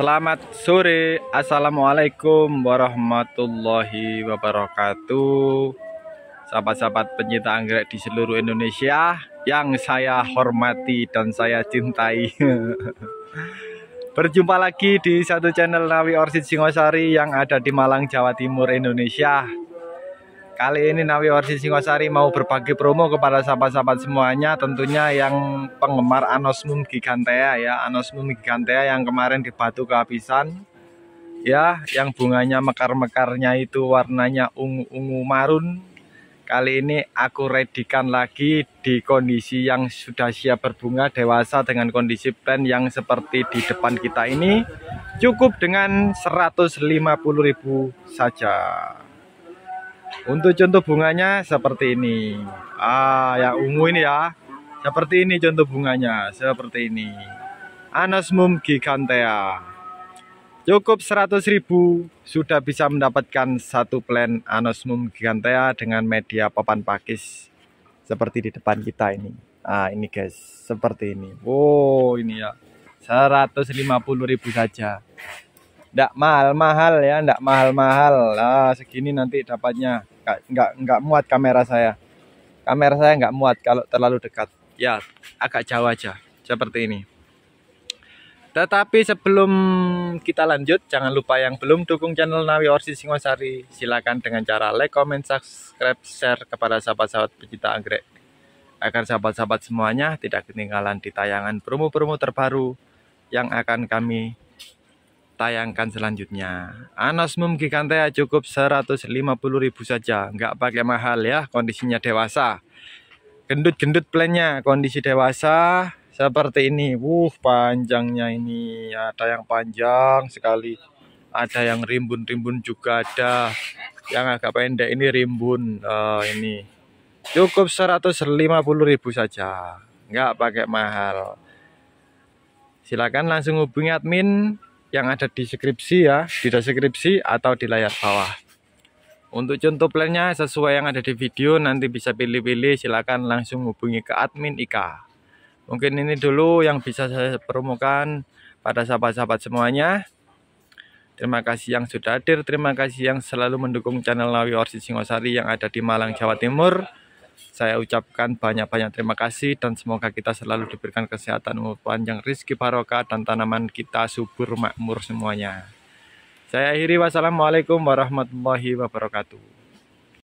Selamat sore, Assalamualaikum warahmatullahi wabarakatuh Sahabat-sahabat penyita anggrek di seluruh Indonesia Yang saya hormati dan saya cintai Berjumpa lagi di satu channel Nawi Orsid Singosari yang ada di Malang, Jawa Timur, Indonesia Kali ini Nawi Warsi Singosari mau berbagi promo kepada sahabat-sahabat semuanya tentunya yang penggemar Anosmum gigantea ya, Anosmum gigantea yang kemarin di Batu kehabisan. Ya, yang bunganya mekar-mekarnya itu warnanya ungu-ungu marun. Kali ini aku redikan lagi di kondisi yang sudah siap berbunga dewasa dengan kondisi plan yang seperti di depan kita ini cukup dengan 150.000 saja. Untuk contoh bunganya seperti ini. Ah, yang ungu ini ya. Seperti ini contoh bunganya, seperti ini. Anasmum gigantea. Cukup 100.000 sudah bisa mendapatkan satu plan Anosmum gigantea dengan media papan pakis seperti di depan kita ini. Ah, ini guys, seperti ini. Wow, ini ya. 150.000 saja ndak mahal-mahal ya ndak mahal-mahal lah segini nanti dapatnya nggak nggak muat kamera saya kamera saya nggak muat kalau terlalu dekat ya agak jauh aja seperti ini tetapi sebelum kita lanjut jangan lupa yang belum dukung channel Nawi Orsi Singosari silakan dengan cara like, comment, subscribe, share kepada sahabat-sahabat pecinta anggrek agar sahabat-sahabat semuanya tidak ketinggalan di tayangan promo-promo terbaru yang akan kami tayangkan selanjutnya Anosmum mum gigantea cukup 150.000 saja nggak pakai mahal ya kondisinya dewasa gendut-gendut plannya kondisi dewasa seperti ini wuh panjangnya ini ada yang panjang sekali ada yang rimbun-rimbun juga ada yang agak pendek ini rimbun uh, ini cukup 150.000 saja nggak pakai mahal silakan langsung hubungi admin yang ada di deskripsi ya, di deskripsi atau di layar bawah. Untuk contoh plannya sesuai yang ada di video nanti bisa pilih-pilih silahkan langsung hubungi ke admin Ika. Mungkin ini dulu yang bisa saya perumukan pada sahabat-sahabat semuanya. Terima kasih yang sudah hadir, terima kasih yang selalu mendukung channel Nawi Orsi Singosari yang ada di Malang, Jawa Timur. Saya ucapkan banyak-banyak terima kasih dan semoga kita selalu diberikan kesehatan umur panjang, rizki barokah, dan tanaman kita subur makmur semuanya. Saya akhiri wassalamualaikum warahmatullahi wabarakatuh.